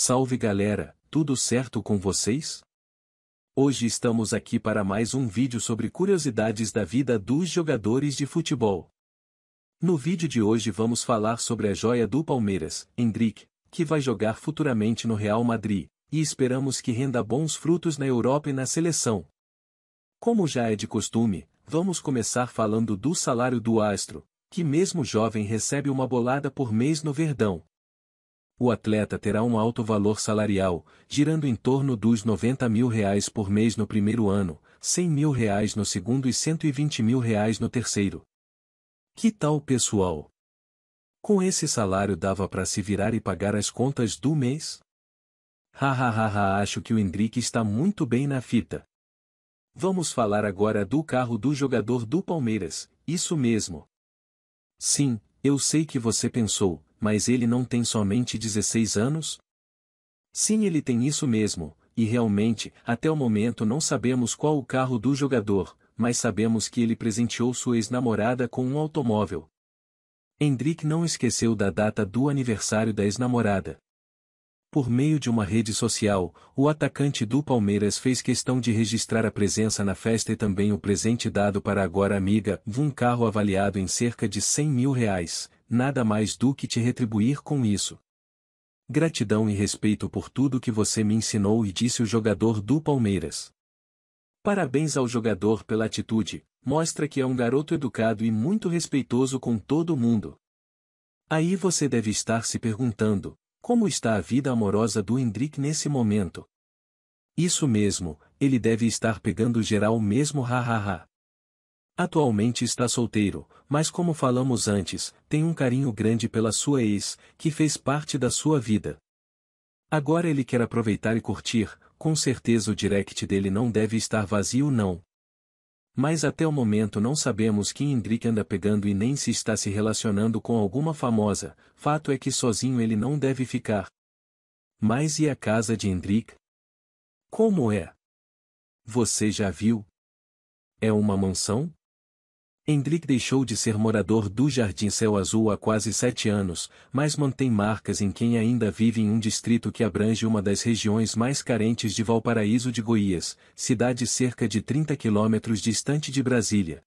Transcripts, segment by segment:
Salve galera, tudo certo com vocês? Hoje estamos aqui para mais um vídeo sobre curiosidades da vida dos jogadores de futebol. No vídeo de hoje vamos falar sobre a joia do Palmeiras, Hendrik, que vai jogar futuramente no Real Madrid, e esperamos que renda bons frutos na Europa e na seleção. Como já é de costume, vamos começar falando do salário do astro, que mesmo jovem recebe uma bolada por mês no Verdão, o atleta terá um alto valor salarial, girando em torno dos 90 mil reais por mês no primeiro ano, 100 mil reais no segundo e 120 mil reais no terceiro. Que tal pessoal? Com esse salário dava para se virar e pagar as contas do mês? Hahaha, acho que o Hendrick está muito bem na fita. Vamos falar agora do carro do jogador do Palmeiras, isso mesmo. Sim, eu sei que você pensou, mas ele não tem somente 16 anos? Sim, ele tem isso mesmo, e realmente, até o momento não sabemos qual o carro do jogador, mas sabemos que ele presenteou sua ex-namorada com um automóvel. Hendrik não esqueceu da data do aniversário da ex-namorada. Por meio de uma rede social, o atacante do Palmeiras fez questão de registrar a presença na festa e também o presente dado para agora amiga, um carro avaliado em cerca de 100 mil reais, nada mais do que te retribuir com isso. Gratidão e respeito por tudo que você me ensinou e disse o jogador do Palmeiras. Parabéns ao jogador pela atitude, mostra que é um garoto educado e muito respeitoso com todo mundo. Aí você deve estar se perguntando, como está a vida amorosa do Hendrik nesse momento? Isso mesmo, ele deve estar pegando geral mesmo hahaha. Atualmente está solteiro, mas como falamos antes, tem um carinho grande pela sua ex, que fez parte da sua vida. Agora ele quer aproveitar e curtir, com certeza o direct dele não deve estar vazio não. Mas até o momento não sabemos que Hendrik anda pegando e nem se está se relacionando com alguma famosa, fato é que sozinho ele não deve ficar. Mas e a casa de Hendrik? Como é? Você já viu? É uma mansão? Hendrick deixou de ser morador do Jardim Céu Azul há quase sete anos, mas mantém marcas em quem ainda vive em um distrito que abrange uma das regiões mais carentes de Valparaíso de Goiás, cidade cerca de 30 quilômetros distante de Brasília.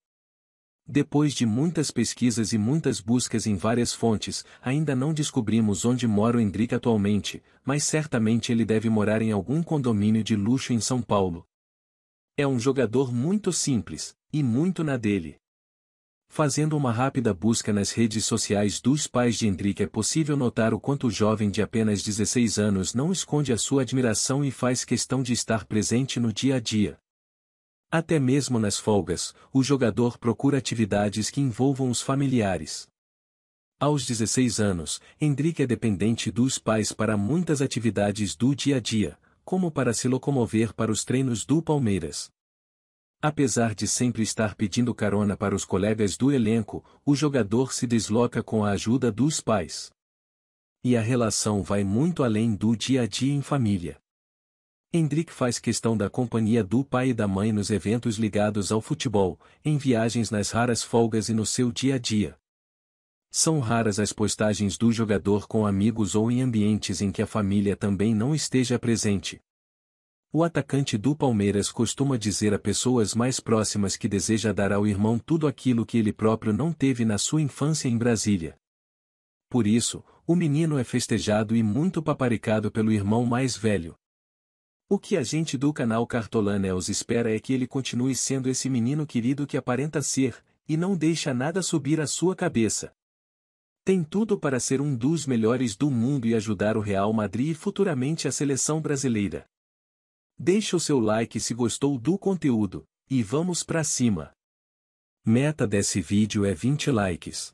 Depois de muitas pesquisas e muitas buscas em várias fontes, ainda não descobrimos onde mora o Hendrick atualmente, mas certamente ele deve morar em algum condomínio de luxo em São Paulo. É um jogador muito simples, e muito na dele. Fazendo uma rápida busca nas redes sociais dos pais de Hendrik é possível notar o quanto o jovem de apenas 16 anos não esconde a sua admiração e faz questão de estar presente no dia a dia. Até mesmo nas folgas, o jogador procura atividades que envolvam os familiares. Aos 16 anos, Hendrik é dependente dos pais para muitas atividades do dia a dia, como para se locomover para os treinos do Palmeiras. Apesar de sempre estar pedindo carona para os colegas do elenco, o jogador se desloca com a ajuda dos pais. E a relação vai muito além do dia a dia em família. Hendrik faz questão da companhia do pai e da mãe nos eventos ligados ao futebol, em viagens nas raras folgas e no seu dia a dia. São raras as postagens do jogador com amigos ou em ambientes em que a família também não esteja presente. O atacante do Palmeiras costuma dizer a pessoas mais próximas que deseja dar ao irmão tudo aquilo que ele próprio não teve na sua infância em Brasília. Por isso, o menino é festejado e muito paparicado pelo irmão mais velho. O que a gente do canal Cartolaneos espera é que ele continue sendo esse menino querido que aparenta ser, e não deixa nada subir à sua cabeça. Tem tudo para ser um dos melhores do mundo e ajudar o Real Madrid e futuramente a seleção brasileira. Deixe o seu like se gostou do conteúdo, e vamos pra cima! Meta desse vídeo é 20 likes.